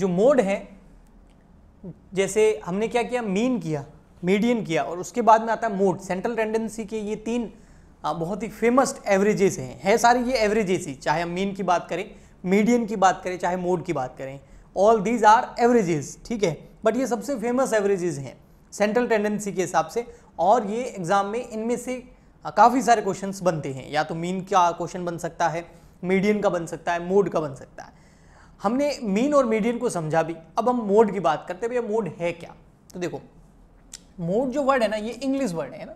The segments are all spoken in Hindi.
जो मोड है जैसे हमने क्या किया मीन किया मीडियन किया और उसके बाद में आता है मोड सेंट्रल टेंडेंसी के ये तीन बहुत ही फेमस एवरेजेस हैं है सारी ये एवरेजेस ही चाहे हम मीन की बात करें मीडियन की बात करें चाहे मोड की बात करें ऑल दीज आर एवरेजेस ठीक है बट ये सबसे फेमस एवरेजेस हैं सेंट्रल टेंडेंसी के हिसाब से और ये एग्ज़ाम में इनमें से काफ़ी सारे क्वेश्चन बनते हैं या तो मीन का क्वेश्चन बन सकता है मीडियन का बन सकता है मोड का बन सकता है हमने मीन और मीडियन को समझा भी अब हम मोड की बात करते हैं भैया मोड है क्या तो देखो मोड जो वर्ड है ना ये इंग्लिश वर्ड है ना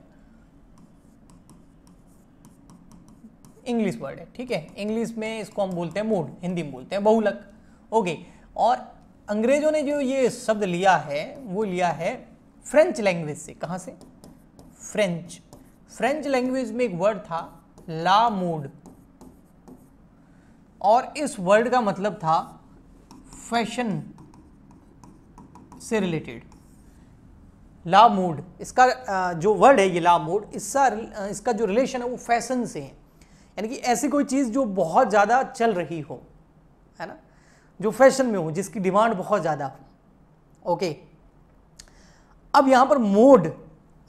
इंग्लिश वर्ड है ठीक है इंग्लिश में इसको हम बोलते हैं मोड हिंदी में बोलते हैं बहुलक ओके और अंग्रेजों ने जो ये शब्द लिया है वो लिया है फ्रेंच लैंग्वेज से कहां से फ्रेंच फ्रेंच लैंग्वेज में एक वर्ड था ला मोड और इस वर्ड का मतलब था फैशन से रिलेटेड ला मूड इसका जो वर्ड है ये ला मूड इसका इसका जो रिलेशन है वो फैशन से है यानी कि ऐसी कोई चीज़ जो बहुत ज़्यादा चल रही हो है ना जो फैशन में हो जिसकी डिमांड बहुत ज़्यादा हो ओके अब यहाँ पर मोड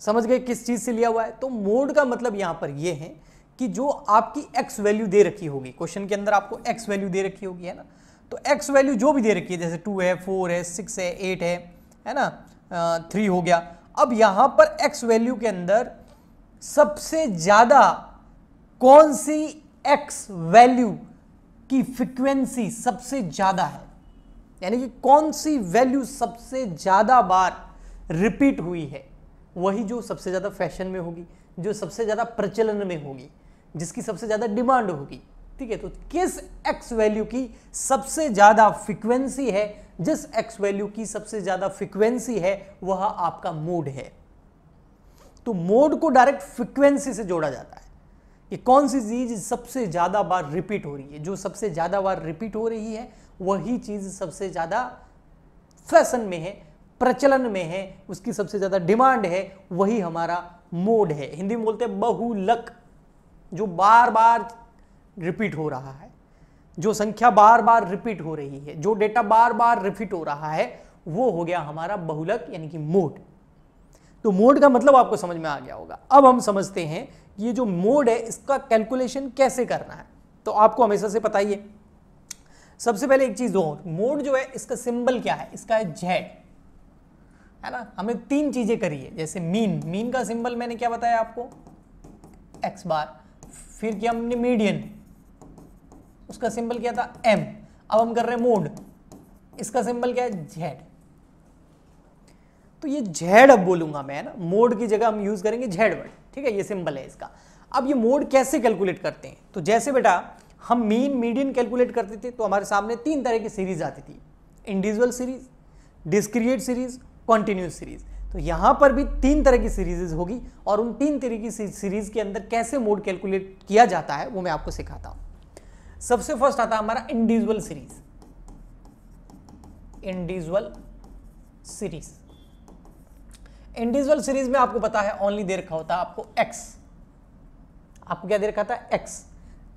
समझ गए किस चीज़ से लिया हुआ है तो मोड का मतलब यहाँ पर ये है कि जो आपकी एक्स वैल्यू दे रखी होगी क्वेश्चन के अंदर आपको एक्स वैल्यू दे रखी होगी है ना तो एक्स वैल्यू जो भी दे रखी है जैसे टू है फोर है सिक्स है एट है है ना थ्री हो गया अब यहां पर एक्स वैल्यू के अंदर सबसे ज़्यादा कौन सी एक्स वैल्यू की फ्रिक्वेंसी सबसे ज़्यादा है यानी कि कौन सी वैल्यू सबसे ज़्यादा बार रिपीट हुई है वही जो सबसे ज़्यादा फैशन में होगी जो सबसे ज़्यादा प्रचलन में होगी जिसकी सबसे ज़्यादा डिमांड होगी ठीक है तो किस एक्स वैल्यू की सबसे ज़्यादा फ्रिक्वेंसी है जिस एक्स वैल्यू की सबसे ज़्यादा फ्रिक्वेंसी है वह आपका मोड है तो मोड को डायरेक्ट फ्रिक्वेंसी से जोड़ा जाता है कि कौन सी चीज़ सबसे ज़्यादा बार रिपीट हो रही है जो सबसे ज़्यादा बार रिपीट हो रही है वही चीज़ सबसे ज़्यादा फैशन में है प्रचलन में है उसकी सबसे ज़्यादा डिमांड है वही हमारा मोड है हिंदी में बोलते हैं बहुलक जो बार बार रिपीट हो रहा है जो संख्या बार बार रिपीट हो रही है जो डेटा बार बार रिपीट हो रहा है वो हो गया हमारा बहुलक यानी कि मोड तो मोड का मतलब आपको समझ में आ गया होगा अब हम समझते हैं कि ये जो मोड है इसका कैलकुलेशन कैसे करना है तो आपको हमेशा से पता ही है सबसे पहले एक चीज और मोड जो है इसका सिंबल क्या है इसका है जेड है ना हमें तीन चीजें करी है जैसे मीन मीन का सिंबल मैंने क्या बताया आपको एक्स बार फिर किया हमने मीडियन उसका सिंबल क्या था एम अब हम कर रहे हैं मोड इसका सिंबल क्या है जेड तो ये जेड अब बोलूंगा मैं ना मोड की जगह हम यूज करेंगे जेड वर्ड ठीक है ये सिंबल है इसका अब ये मोड कैसे कैलकुलेट करते हैं तो जैसे बेटा हम मीन मीडियन कैलकुलेट करते थे तो हमारे सामने तीन तरह की सीरीज आती थी individual series discrete series continuous series तो यहां पर भी तीन तरह की सीरीजेज होगी और उन तीन तरह की सीरीज के अंदर कैसे मोड कैलकुलेट किया जाता है वो मैं आपको सिखाता हूं सबसे फर्स्ट आता है हमारा individual series individual series individual series में आपको पता है ओनली दे रखा होता है आपको एक्स आपको क्या दे रखा था एक्स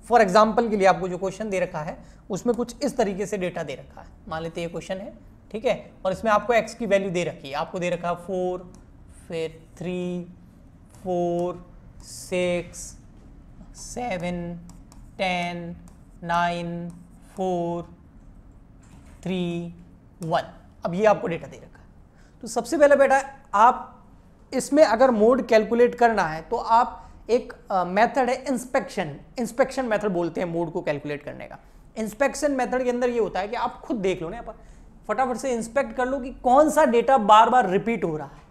फॉर एग्जाम्पल के लिए आपको जो क्वेश्चन दे रखा है उसमें कुछ इस तरीके से डेटा दे रखा है मान लेते ये क्वेश्चन है ठीक है और इसमें आपको एक्स की वैल्यू दे रखी है आपको दे रखा फोर फिर three four six seven ten nine four three one अब ये आपको डेटा दे रखा है तो सबसे पहले बेटा आप इसमें अगर मोड कैलकुलेट करना है तो आप एक मेथड है इंस्पेक्शन इंस्पेक्शन मेथड बोलते हैं मोड को कैलकुलेट करने का इंस्पेक्शन मेथड के अंदर ये होता है कि आप खुद देख लो ना यहाँ पर फटाफट से इंस्पेक्ट कर लो कि कौन सा डेटा बार बार रिपीट हो रहा है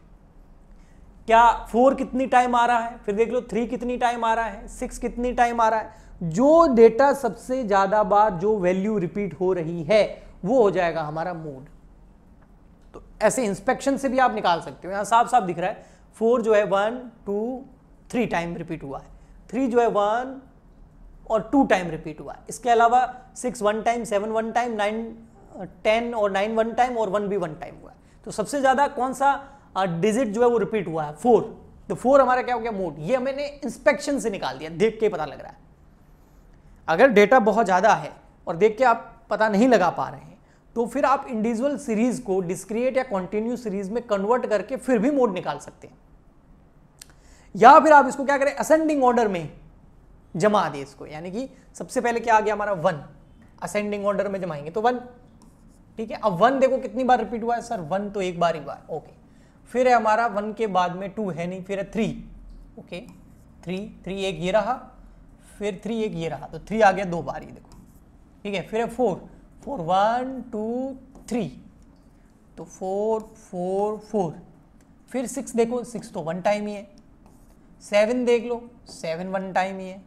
क्या फोर कितनी टाइम आ रहा है फिर देख लो थ्री कितनी टाइम आ रहा है सिक्स कितनी टाइम आ रहा है जो डेटा सबसे ज़्यादा बार जो वैल्यू रिपीट हो रही है वो हो जाएगा हमारा मोड तो ऐसे इंस्पेक्शन से भी आप निकाल सकते हो यहां साफ साफ दिख रहा है फोर जो है one two three time repeat हुआ है थ्री जो है वन और टू टाइम रिपीट हुआ है इसके अलावा six one time seven one time nine ten और नाइन वन टाइम और वन भी वन टाइम हुआ तो सबसे ज़्यादा कौन सा डिजिट जो है वो रिपीट हुआ है फोर तो फोर हमारा क्या हो गया मोड ये मैंने इंस्पेक्शन से निकाल दिया देख के पता लग रहा है अगर डेटा बहुत ज़्यादा है और देख के आप पता नहीं लगा पा रहे हैं तो फिर आप इंडिविजुअल सीरीज को डिस्क्रिएट या कॉन्टिन्यू सीरीज में कन्वर्ट करके फिर भी मोड निकाल सकते हैं या फिर आप इसको क्या करें असेंडिंग ऑर्डर में जमा दे इसको यानी कि सबसे पहले क्या आ गया हमारा वन असेंडिंग ऑर्डर में जमाएंगे तो वन ठीक है अब वन देखो कितनी बार रिपीट हुआ है सर वन तो एक बार ही हुआ है ओके फिर है हमारा वन के बाद में टू है नहीं फिर है थ्री ओके थ्री थ्री एक ये रहा फिर थ्री एक ये रहा तो थ्री आ गया दो बार ये देखो ठीक है फिर है four four one two three तो फोर फोर फोर फिर सिक्स देखो सिक्स तो वन टाइम ही है सेवन देख लो सेवन वन टाइम ही है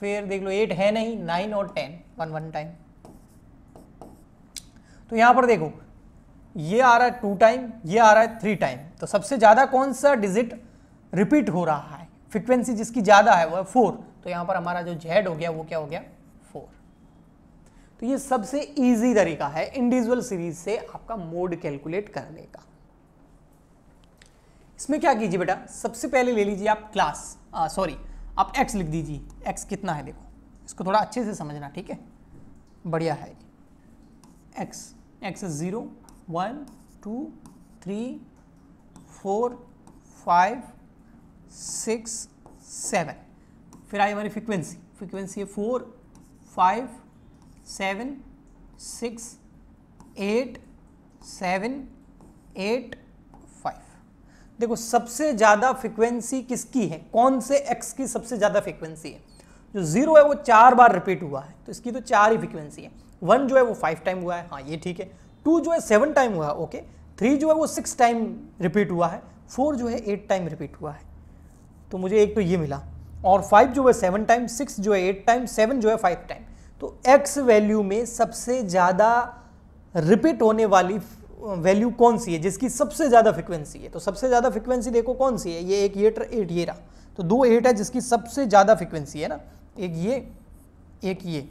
फिर देख लो एट है नहीं नाइन और टेन वन वन टाइम तो यहाँ पर देखो ये आ रहा है टू टाइम ये आ रहा है थ्री टाइम तो सबसे ज़्यादा कौन सा डिजिट रिपीट हो रहा है फ्रिक्वेंसी जिसकी ज़्यादा है वह फोर तो यहां पर हमारा जो जेड हो गया वो क्या हो गया फोर तो ये सबसे ईजी तरीका है इंडिविजुअल सीरीज से आपका मोड कैलकुलेट करने का इसमें क्या कीजिए बेटा सबसे पहले ले लीजिए आप क्लास सॉरी आप एक्स लिख दीजिए एक्स कितना है देखो इसको थोड़ा अच्छे से समझना ठीक है बढ़िया है x axis zero one two three four five six seven फिर आई हमारी फ्रीक्वेंसी फ्रीक्वेंसी है four five seven six eight seven eight five देखो सबसे ज़्यादा फ्रीक्वेंसी किसकी है कौन से एक्स की सबसे ज़्यादा फ्रीक्वेंसी है जो ज़ीरो है वो चार बार रिपीट हुआ है तो इसकी तो चार ही फ्रीक्वेंसी है वन जो है वो फाइव टाइम हुआ है हाँ ये ठीक है टू जो है सेवन टाइम हुआ है ओके थ्री जो है वो सिक्स टाइम रिपीट हुआ है फोर जो है एट टाइम रिपीट हुआ है तो मुझे एक तो ये मिला और फाइव जो है सेवन टाइम सिक्स जो है एट टाइम सेवन जो है फाइव टाइम तो एक्स वैल्यू में सबसे ज़्यादा रिपीट होने वाली वैल्यू कौन सी है जिसकी सबसे ज़्यादा फ्रिक्वेंसी है तो सबसे ज़्यादा फ्रिक्वेंसी देखो कौन सी है ये एक ये एट ये रहा तो दो एट है जिसकी सबसे ज़्यादा फ्रिक्वेंसी है ना एक ये एक ये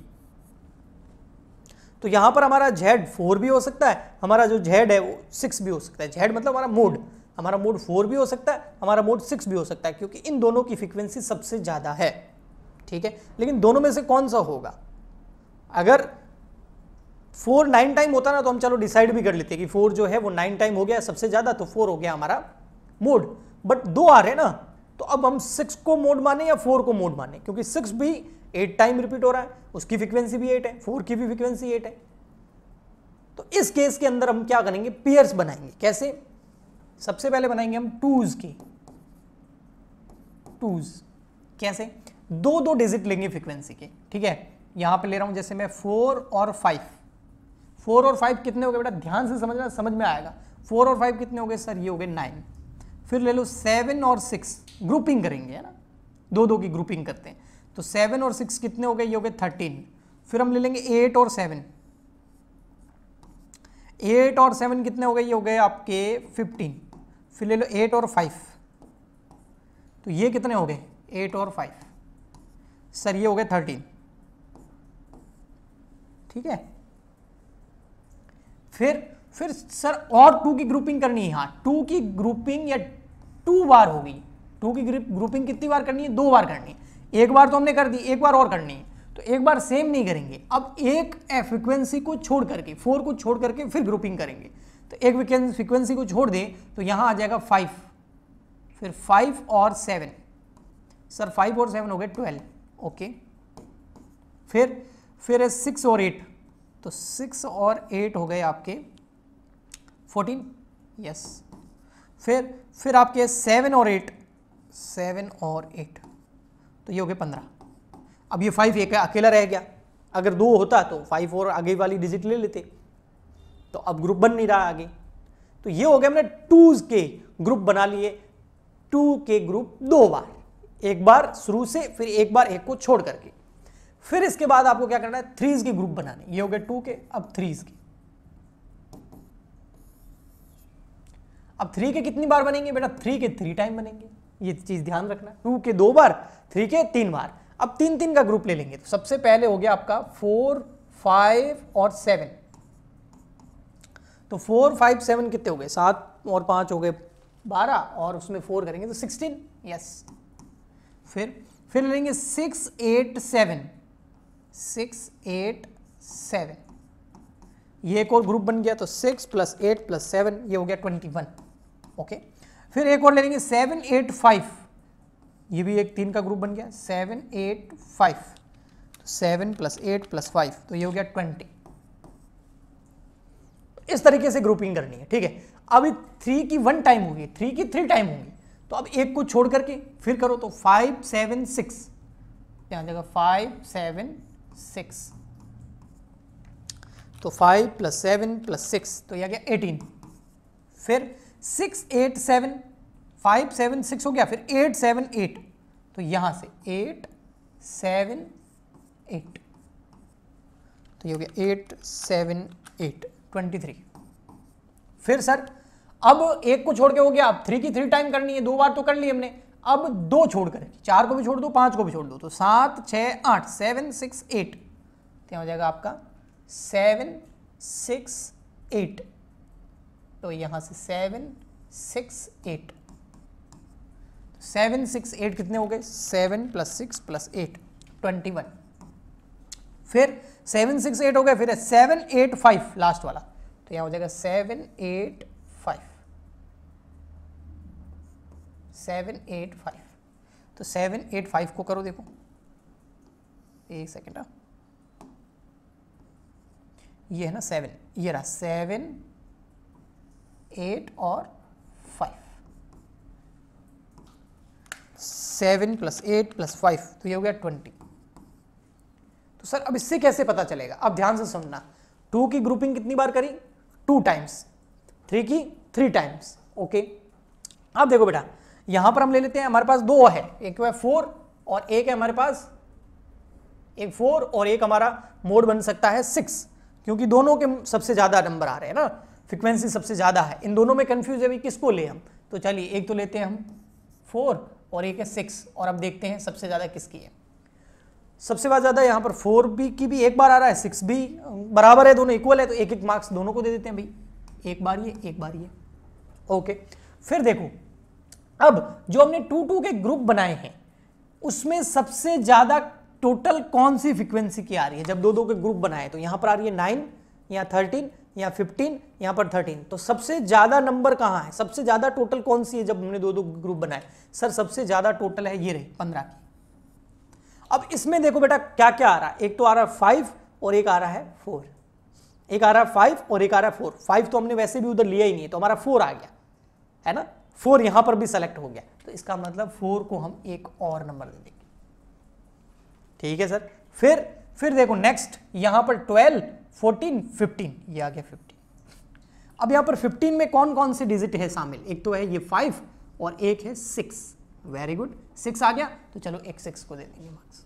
तो यहाँ पर हमारा जेड फोर भी हो सकता है हमारा जो जेड है वो सिक्स भी हो सकता है जेड मतलब हमारा मोड हमारा मोड फोर भी हो सकता है हमारा मोड सिक्स भी हो सकता है क्योंकि इन दोनों की फ्रिक्वेंसी सबसे ज़्यादा है ठीक है लेकिन दोनों में से कौन सा होगा अगर फोर नाइन टाइम होता ना तो हम चलो डिसाइड भी कर लेते कि फोर जो है वो नाइन टाइम हो गया सबसे ज़्यादा तो फोर हो गया हमारा मोड बट दो आ रहे ना तो अब हम सिक्स को मोड माने या फोर को मोड माने क्योंकि सिक्स भी एट टाइम रिपीट हो रहा है उसकी फ्रिक्वेंसी भी एट है फोर की भी फ्रिक्वेंसी एट है तो इस केस के अंदर हम क्या करेंगे पेयर्स बनाएंगे कैसे सबसे पहले बनाएंगे हम टूज की टूज कैसे दो दो डिजिट लेंगे फ्रिक्वेंसी के ठीक है यहां पे ले रहा हूं जैसे मैं फोर और फाइव फोर और फाइव कितने हो गए बेटा ध्यान से समझना समझ में आएगा फोर और फाइव कितने हो गए सर ये हो गए नाइन फिर ले लो सेवन और सिक्स ग्रुपिंग करेंगे है ना दो दो की ग्रुपिंग करते हैं तो सेवन और सिक्स कितने हो गए ये हो गए थर्टीन फिर हम ले लेंगे एट और सेवन एट और सेवन कितने हो गए ये हो गए आपके फिफ्टीन फिर ले लो एट और फाइव तो ये कितने हो गए एट और फाइव सर ये हो गए थर्टीन ठीक है फिर फिर सर और टू की ग्रुपिंग करनी है हाँ टू की ग्रुपिंग या टू बार होगी टू की ग्रुपिंग कितनी बार करनी है दो बार करनी है एक बार तो हमने कर दी एक बार और करनी है तो एक बार सेम नहीं करेंगे अब एक फ्रिक्वेंसी को छोड़ करके फोर को छोड़ करके फिर ग्रुपिंग करेंगे तो एक फ्रिक्वेंसी को छोड़ दें तो यहाँ आ जाएगा फाइव फिर फाइव और सेवन सर फाइव और सेवन हो गए ट्वेल्व ओके फिर फिर है सिक्स और एट तो सिक्स और एट हो गए आपके फोर्टीन यस फिर फिर आपके सेवन और एट सेवन और एट तो ये हो गया पंद्रह अब ये फाइव एक अकेला रह गया अगर दो होता तो फाइव और आगे वाली डिजिट ले लेते तो अब ग्रुप बन नहीं रहा आगे तो ये हो गया हमने टू के ग्रुप बना लिए टू के ग्रुप दो बार एक बार शुरू से फिर एक बार एक को छोड़ करके फिर इसके बाद आपको क्या करना है थ्रीज के ग्रुप बनाने ये हो गया टू के अब थ्रीज के अब थ्री के कितनी बार बनेंगे बेटा थ्री के थ्री टाइम बनेंगे ये चीज ध्यान रखना टू के दो बार थ्री के तीन बार अब तीन तीन का ग्रुप ले लेंगे तो सबसे पहले हो गया आपका फोर फाइव और सेवन तो फोर फाइव सेवन कितने हो गए सात और पांच हो गए बारह और उसमें फोर करेंगे तो सिक्सटीन यस फिर फिर लेंगे six eight seven six eight seven ये एक और ग्रुप बन गया तो six plus eight plus seven ये हो गया ट्वेंटी वन ओके फिर एक और ले लेंगे सेवन एट फाइव ये भी एक तीन का ग्रुप बन गया seven eight five seven plus eight plus five तो ये हो गया ट्वेंटी इस तरीके से ग्रुपिंग करनी है ठीक है अभी थ्री की वन टाइम होगी थ्री की थ्री टाइम होगी तो अब एक को छोड़ करके फिर करो तो फाइव सेवन सिक्स यहाँ जाएगा फाइव सेवन सिक्स तो five plus seven plus six तो यह गया एटीन फिर six eight seven five seven six हो गया फिर एट सेवन एट तो यहां से एट सेवन एट तो ये हो गया eight seven eight twenty three फिर सर अब एक को छोड़ के हो गया अब थ्री की थ्री टाइम करनी है दो बार तो कर ली हमने अब दो छोड़ करेंगे चार को भी छोड़ दो पाँच को भी छोड़ दो तो सात छः आठ सेवन सिक्स एट क्या हो जाएगा आपका सेवन सिक्स एट तो यहाँ से seven six eight seven six eight कितने हो गए seven plus six plus eight twenty one फिर सेवन सिक्स एट हो गए फिर सेवन एट फाइव लास्ट वाला तो यहाँ हो जाएगा seven eight five seven eight five तो सेवन एट फाइव को करो देखो एक सेकेंड हाँ. ये है ना सेवन ये रहा सेवन एट और five seven plus eight plus five तो ये हो गया ट्वेंटी तो सर अब इससे कैसे पता चलेगा अब ध्यान से सुनना टू की ग्रुपिंग कितनी बार करी टू टाइम्स थ्री की थ्री टाइम्स ओके अब देखो बेटा यहां पर हम ले लेते हैं हमारे पास दो है एक है फोर और एक है हमारे पास एक फोर और एक हमारा मोड बन सकता है सिक्स क्योंकि दोनों के सबसे ज्यादा नंबर आ रहे हैं ना फ्रिक्वेंसी सबसे ज़्यादा है इन दोनों में कन्फ्यूज है भी किसको ले हम तो चलिए एक तो लेते हैं हम फोर और एक है सिक्स और अब देखते हैं सबसे ज़्यादा किसकी है सबसे ज़्यादा यहाँ पर फोर भी की भी एक बार आ रहा है सिक्स भी बराबर है दोनों इक्वल है तो एक एक मार्क्स दोनों को दे देते हैं भाई एक बार ये एक बार ये ओके फिर देखो अब जो हमने टू टू के ग्रुप बनाए हैं उसमें सबसे ज़्यादा टोटल कौन सी फ्रिक्वेंसी की आ रही है जब दो दो के ग्रुप बनाए तो यहाँ पर आ रही है नाइन या थर्टीन या फिफ्टीन यहाँ पर थर्टीन तो सबसे ज़्यादा नंबर कहाँ है सबसे ज़्यादा टोटल कौन सी है जब हमने दो दो ग्रुप बनाए सर सबसे ज़्यादा टोटल है ये रही 15 की अब इसमें देखो बेटा क्या क्या आ रहा है एक तो आ रहा है फाइव और एक आ रहा है फोर एक आ रहा है फाइव और एक आ रहा है फोर फाइव तो हमने वैसे भी उधर लिया ही नहीं तो हमारा फोर आ गया है ना फोर यहां पर भी सेलेक्ट हो गया तो इसका मतलब फोर को हम एक और नंबर दे देंगे ठीक है सर फिर फिर देखो नेक्स्ट यहां पर ट्वेल्व फोर्टीन फिफ्टीन ये आ गया फिफ्टीन अब यहाँ पर फिफ्टीन में कौन कौन से डिजिट है शामिल एक तो है ये फाइव और एक है सिक्स वेरी गुड सिक्स आ गया तो चलो एक सिक्स को दे देंगे मार्क्स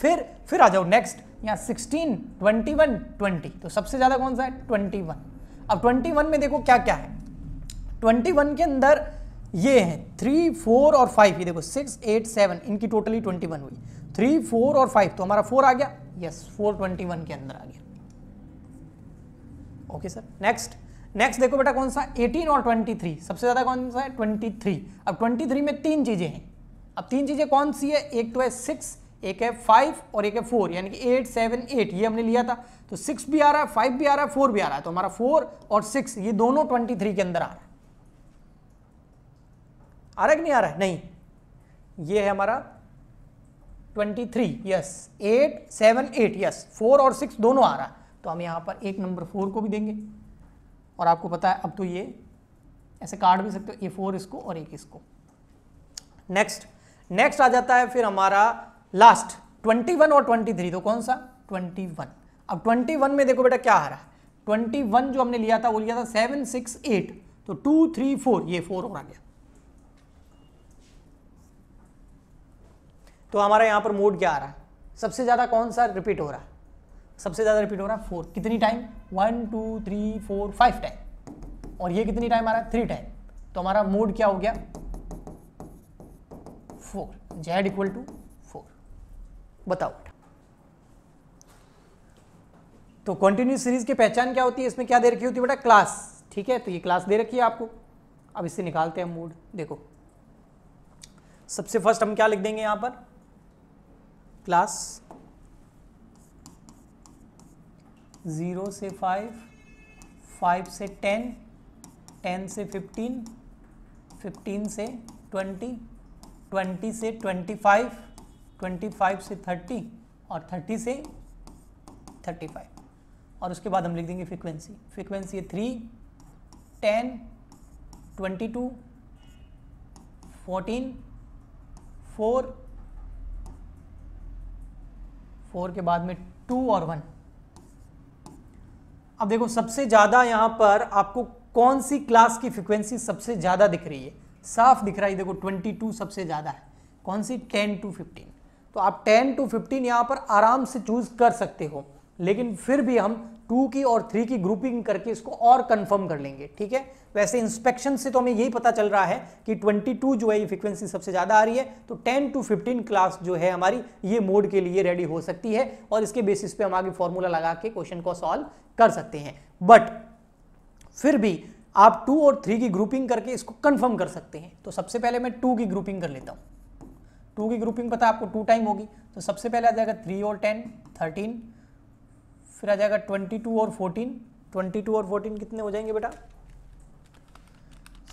फिर फिर आ जाओ नेक्स्ट यहाँ सिक्सटीन ट्वेंटी वन ट्वेंटी तो सबसे ज़्यादा कौन सा है ट्वेंटी वन अब ट्वेंटी वन में देखो क्या क्या है ट्वेंटी वन के अंदर ये है थ्री फोर और फाइव ये देखो सिक्स एट सेवन इनकी टोटली ट्वेंटी वन हुई थ्री फोर और फाइव तो हमारा फोर आ गया यस फोर ट्वेंटी वन के अंदर आ गया ओके सर नेक्स्ट नेक्स्ट देखो बेटा कौन सा 18 और 23 सबसे ज़्यादा कौन सा है 23 अब 23 में तीन चीज़ें हैं अब तीन चीज़ें कौन सी है एक तो है सिक्स एक है फाइव और एक है फोर यानी कि एट सेवन एट ये हमने लिया था तो सिक्स भी आ रहा है फाइव भी आ रहा है फोर भी आ रहा है तो हमारा फोर और सिक्स ये दोनों ट्वेंटी थ्री के अंदर आ रहा है आ रहा है कि नहीं आ रहा है नहीं ये है हमारा twenty three yes eight seven eight yes four और सिक्स दोनों आ रहा है तो हम यहाँ पर एक नंबर फोर को भी देंगे और आपको पता है अब तो ये ऐसे काट भी सकते हो ए फोर इसको और एक इसको नेक्स्ट नेक्स्ट आ जाता है फिर हमारा लास्ट ट्वेंटी वन और ट्वेंटी थ्री तो कौन सा ट्वेंटी वन अब ट्वेंटी वन में देखो बेटा क्या आ रहा है ट्वेंटी वन जो हमने लिया था वो लिया था सेवन सिक्स एट तो टू थ्री फोर ये फोर और आ गया तो हमारा यहाँ पर मोड क्या आ रहा है सबसे ज़्यादा कौन सा रिपीट हो रहा है सबसे ज़्यादा रिपीट हो रहा है फोर कितनी time one two three four five time और ये कितनी टाइम आ रहा है थ्री टाइम तो हमारा मोड क्या हो गया four z equal to four बताओ तो कंटिन्यूस सीरीज की पहचान क्या होती है इसमें क्या दे रखी होती है बेटा क्लास ठीक है तो ये क्लास दे रखी है आपको अब इससे निकालते हैं मोड देखो सबसे फर्स्ट हम क्या लिख देंगे यहां पर क्लास ज़ीरो से फाइव फाइव से टेन टेन से फिफ्टीन फिफ्टीन से ट्वेंटी ट्वेंटी से ट्वेंटी फाइव ट्वेंटी फाइव से थर्टी और थर्टी से थर्टी फाइव और उसके बाद हम लिख देंगे फ्रीक्वेंसी फ्रीक्वेंसी है three ten twenty two fourteen four four के बाद में टू और वन अब देखो सबसे ज़्यादा यहां पर आपको कौन सी क्लास की फ्रिक्वेंसी सबसे ज़्यादा दिख रही है साफ दिख रहा है देखो 22 सबसे ज़्यादा है कौन सी 10 टू 15 तो आप 10 टू 15 यहां पर आराम से चूज कर सकते हो लेकिन फिर भी हम टू की और थ्री की ग्रुपिंग करके इसको और कंफर्म कर लेंगे ठीक है वैसे इंस्पेक्शन से तो हमें यही पता चल रहा है कि 22 जो है ये फ्रीक्वेंसी सबसे ज़्यादा आ रही है तो 10 टू 15 क्लास जो है हमारी ये मोड के लिए रेडी हो सकती है और इसके बेसिस पे हम आगे फॉर्मूला लगा के क्वेश्चन को सॉल्व कर सकते हैं बट फिर भी आप टू और थ्री की ग्रुपिंग करके इसको कन्फर्म कर सकते हैं तो सबसे पहले मैं टू की ग्रुपिंग कर लेता हूँ टू की ग्रुपिंग पता है आपको टू टाइम होगी तो सबसे पहले आ जाएगा थ्री और टेन थर्टीन फिर आ जाएगा ट्वेंटी टू और फोर्टीन ट्वेंटी टू और फोर्टीन कितने हो जाएंगे बेटा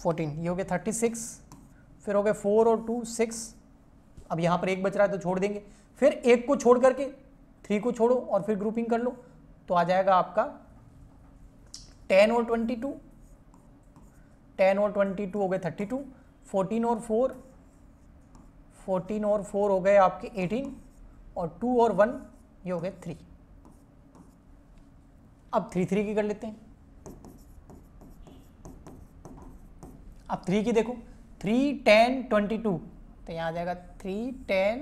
फोर्टीन ये हो गया थर्टी सिक्स फिर हो गए फोर और टू सिक्स अब यहाँ पर एक बच रहा है तो छोड़ देंगे फिर एक को छोड़ करके थ्री को छोड़ो और फिर ग्रुपिंग कर लो तो आ जाएगा आपका टेन और ट्वेंटी टू टेन और ट्वेंटी टू हो गए थर्टी टू फोर्टीन और फोर फोर्टीन और फोर हो गए आपके एटीन और टू और वन ये हो गए थ्री अब थ्री थ्री की कर लेते हैं अब थ्री की देखो थ्री टेन ट्वेंटी टू तो यहाँ आ जाएगा three ten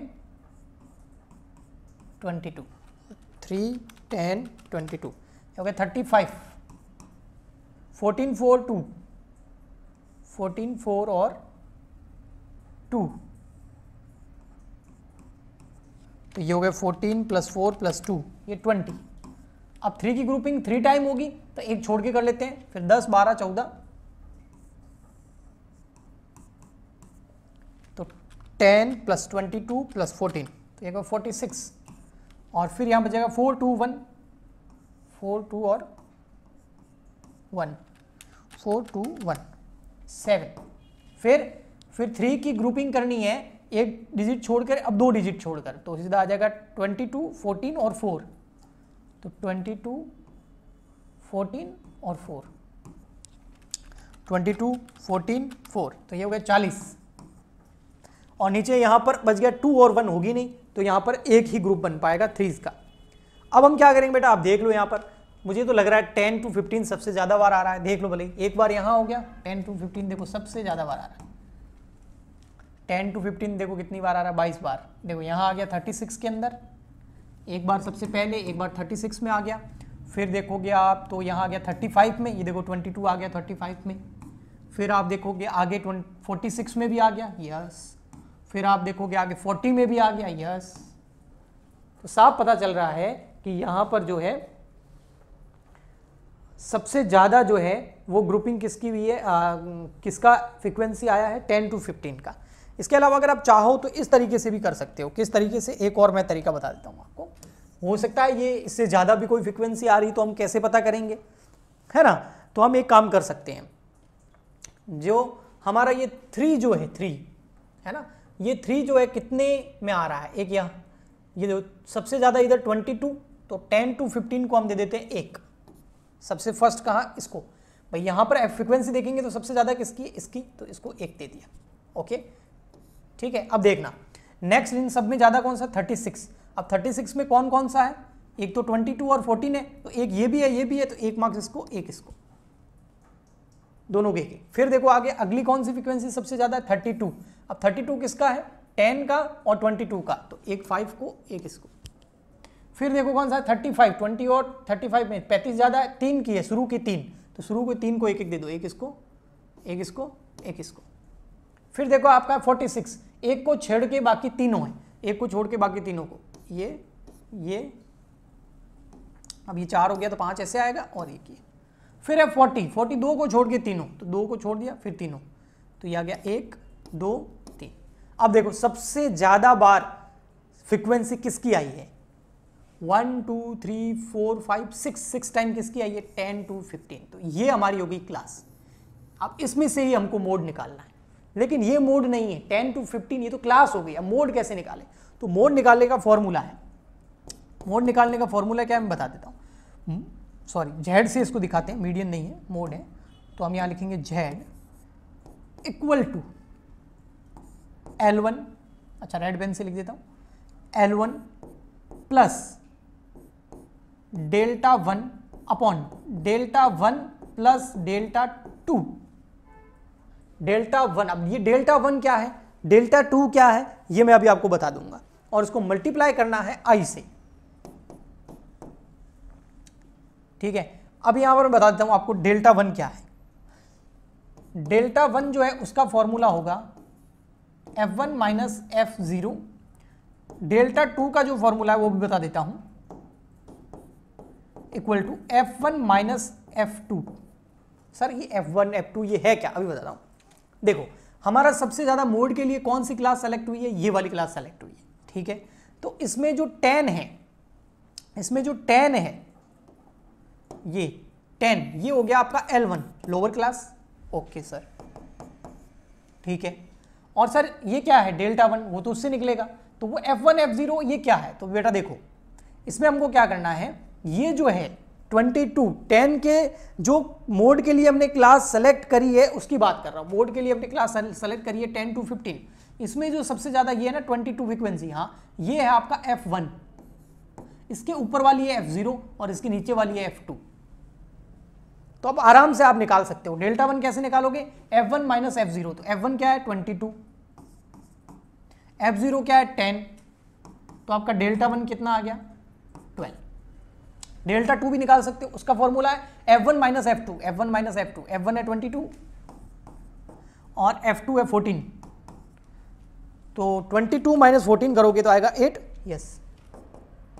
twenty two three ten twenty two हो गया thirty five fourteen four two fourteen four और टू तो ये हो गया fourteen plus four plus two ये ट्वेंटी अब थ्री की ग्रुपिंग थ्री टाइम होगी तो एक छोड़ के कर लेते हैं फिर दस बारह चौदह तो ten plus twenty two plus fourteen तो फोर्टी सिक्स और फिर यहाँ बचेगा four two one four two और one four two one seven फिर फिर थ्री की ग्रुपिंग करनी है एक डिजिट छोड़कर अब दो डिजिट छोड़कर तो सीधा आ जाएगा ट्वेंटी टू फोर्टीन और फोर तो ट्वेंटी टू फोर्टीन और four twenty two fourteen four तो ये हो गया चालीस और नीचे यहां पर बच गया टू और वन होगी नहीं तो यहाँ पर एक ही ग्रुप बन पाएगा थ्रीज का अब हम क्या करेंगे बेटा आप देख लो यहां पर मुझे तो लग रहा है टेन टू फिफ्टीन सबसे ज़्यादा बार आ रहा है देख लो भले एक बार यहां हो गया टेन टू फिफ्टीन देखो सबसे ज़्यादा बार आ रहा है टेन टू फिफ्टीन देखो कितनी बार आ रहा है बाईस बार देखो यहां आ गया थर्टी सिक्स के अंदर एक बार सबसे पहले एक बार 36 में आ गया फिर देखोगे आप तो यहाँ आ गया 35 में ये देखो 22 आ गया 35 में फिर आप देखोगे आगे 46 में भी आ गया यस फिर आप देखोगे आगे 40 में भी आ गया यस तो साफ पता चल रहा है कि यहाँ पर जो है सबसे ज़्यादा जो है वो ग्रुपिंग किसकी हुई है आ, किसका फ्रिक्वेंसी आया है 10 टू 15 का इसके अलावा अगर आप चाहो तो इस तरीके से भी कर सकते हो किस तरीके से एक और मैं तरीका बता देता हूँ आपको हो सकता है ये इससे ज़्यादा भी कोई फ्रिक्वेंसी आ रही तो हम कैसे पता करेंगे है ना तो हम एक काम कर सकते हैं जो हमारा ये थ्री जो है थ्री है ना ये थ्री जो है कितने में आ रहा है एक यहाँ ये जो सबसे ज़्यादा इधर ट्वेंटी टू तो टेन टू फिफ्टीन को हम दे देते हैं एक सबसे फर्स्ट कहाँ इसको भाई यहाँ पर फ्रिक्वेंसी देखेंगे तो सबसे ज़्यादा किसकी इसकी तो इसको एक दे दिया ओके ठीक है अब देखना नेक्स्ट इन सब में ज़्यादा कौन सा थर्टी सिक्स अब थर्टी सिक्स में कौन कौन सा है एक तो ट्वेंटी टू और फोर्टीन है तो एक ये भी है ये भी है तो एक मार्क्स इसको एक इसको दोनों के फिर देखो आगे अगली कौन सी फ्रिक्वेंसी सबसे ज़्यादा है थर्टी टू अब थर्टी टू किसका है टेन का और ट्वेंटी टू का तो एक फाइव को एक इसको फिर देखो कौन सा है थर्टी फाइव ट्वेंटी और थर्टी फाइव में पैंतीस ज़्यादा है तीन की है शुरू की तीन तो शुरू के तीन को एक एक दे दो एक इसको एक इसको एक इसको फिर देखो आपका फोर्टी सिक्स एक को छेड़ के बाकी तीनों हैं एक को छोड़ के बाकी तीनों को ये ये अब ये चार हो गया तो पांच ऐसे आएगा और एक ये फिर है फोर्टी फोर्टी दो को छोड़ के तीनों तो दो को छोड़ दिया फिर तीनों तो ये आ गया एक दो तीन अब देखो सबसे ज़्यादा बार फ्रिक्वेंसी किसकी आई है one two three four five six six time किसकी आई है टेन टू फिफ्टीन तो ये हमारी होगी क्लास अब इसमें से ही हमको मोड निकालना है लेकिन ये मोड नहीं है टेन टू फिफ्टीन ये तो क्लास हो गई अब मोड कैसे निकाले तो मोड निकालने का फॉर्मूला है मोड निकालने का फॉर्मूला क्या है मैं बता देता हूँ सॉरी हम्म, जेड से इसको दिखाते हैं मीडियन नहीं है मोड है तो हम यहाँ लिखेंगे z equal to l one अच्छा रेड पेन से लिख देता हूँ l one plus delta one upon delta one plus delta two delta one अब ये डेल्टा वन क्या है डेल्टा टू क्या है ये मैं अभी आपको बता दूंगा और उसको मल्टीप्लाई करना है आई से ठीक है अब यहां पर मैं बता देता हूं आपको डेल्टा वन क्या है डेल्टा वन जो है उसका फॉर्मूला होगा f one minus f zero delta two का जो फॉर्मूला है वो भी बता देता हूं equal to f one minus f two sir ये एफ वन एफ टू ये है क्या अभी बताता हूं देखो हमारा सबसे ज़्यादा मोड के लिए कौन सी क्लास सेलेक्ट हुई है ये वाली क्लास सेलेक्ट हुई है ठीक है तो इसमें जो टेन है इसमें जो टेन है ये टेन ये हो गया आपका l one lower class okay sir ठीक है और सर ये क्या है डेल्टा वन वो तो उससे निकलेगा तो वो एफ वन एफ जीरो ये क्या है तो बेटा देखो इसमें हमको क्या करना है ये जो है 22 10 के जो मोड के लिए हमने क्लास सेलेक्ट करी है उसकी बात कर रहा हूँ मोड के लिए हमने क्लास सेलेक्ट करी है 10 टू 15 इसमें जो सबसे ज़्यादा ये है ना 22 टू फ्रिक्वेंसी हाँ ये है आपका F1 इसके ऊपर वाली है F0 और इसके नीचे वाली है F2 तो अब आराम से आप निकाल सकते हो डेल्टा वन कैसे निकालोगे f one minus f zero तो वन क्या है एफ जीरो क्या है टेन तो आपका डेल्टा वन कितना आ गया ट्वेल्व डेल्टा टू भी निकाल सकते हो उसका फॉर्मूला है f one minus f two f one minus f two f one है ट्वेंटी टू और एफ टू है फोर्टीन तो ट्वेंटी टू माइनस फोर्टीन करोगे तो आएगा एट यस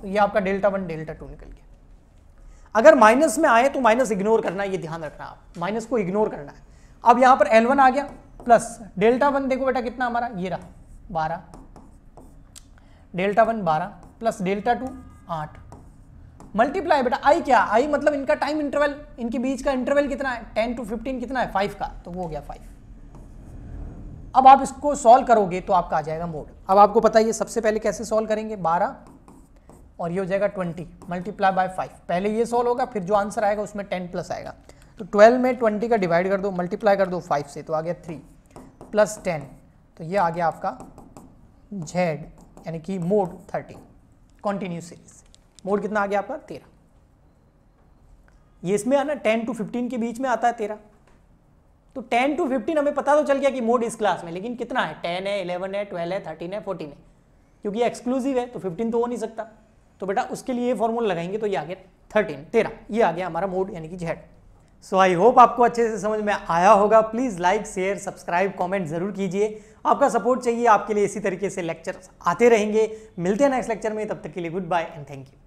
तो ये आपका डेल्टा वन डेल्टा टू निकल गया अगर माइनस में आए तो माइनस इग्नोर करना ये ध्यान रखना आप माइनस को इग्नोर करना है अब यहां पर एल वन आ गया प्लस डेल्टा वन देखो बेटा कितना हमारा ये रहा बारह डेल्टा वन बारह प्लस डेल्टा टू आठ मल्टीप्लाई बेटा आई क्या आई मतलब इनका टाइम इंटरवल इनके बीच का इंटरवल कितना है टेन टू फिफ्टीन कितना है फाइव का तो वो हो गया फाइव अब आप इसको सॉल्व करोगे तो आपका आ जाएगा मोड अब आपको पता ही सबसे पहले कैसे सॉल्व करेंगे बारह और ये हो जाएगा ट्वेंटी मल्टीप्लाई बाय फाइव पहले ये सॉल्व होगा फिर जो आंसर आएगा उसमें टेन प्लस आएगा तो ट्वेल्व में ट्वेंटी का डिवाइड कर दो मल्टीप्लाई कर दो फाइव से तो आ गया थ्री प्लस टेन तो ये आ गया आपका जेड यानी कि mode thirty continue series mode कितना आ गया आपका तेरह ये इसमें आना टेन टू फिफ्टीन के बीच में आता है तेरह तो टेन टू फिफ्टीन हमें पता तो चल गया कि मोड इस क्लास में लेकिन कितना है टेन है इलेवन है ट्वेल्व है थर्टीन है फोर्टीन है क्योंकि एक्सक्लूसिव है तो फिफ्टीन तो हो नहीं सकता तो बेटा उसके लिए ये फॉर्मूला लगाएंगे तो ये आ गया थर्टीन तेरह ये आ गया हमारा मोड यानी कि जेड सो आई होप आपको अच्छे से समझ में आया होगा please like share subscribe comment ज़रूर कीजिए आपका सपोर्ट चाहिए आपके लिए इसी तरीके से लेक्चर आते रहेंगे मिलते हैं नेक्स्ट लेक्चर में तब तक के लिए good bye and thank you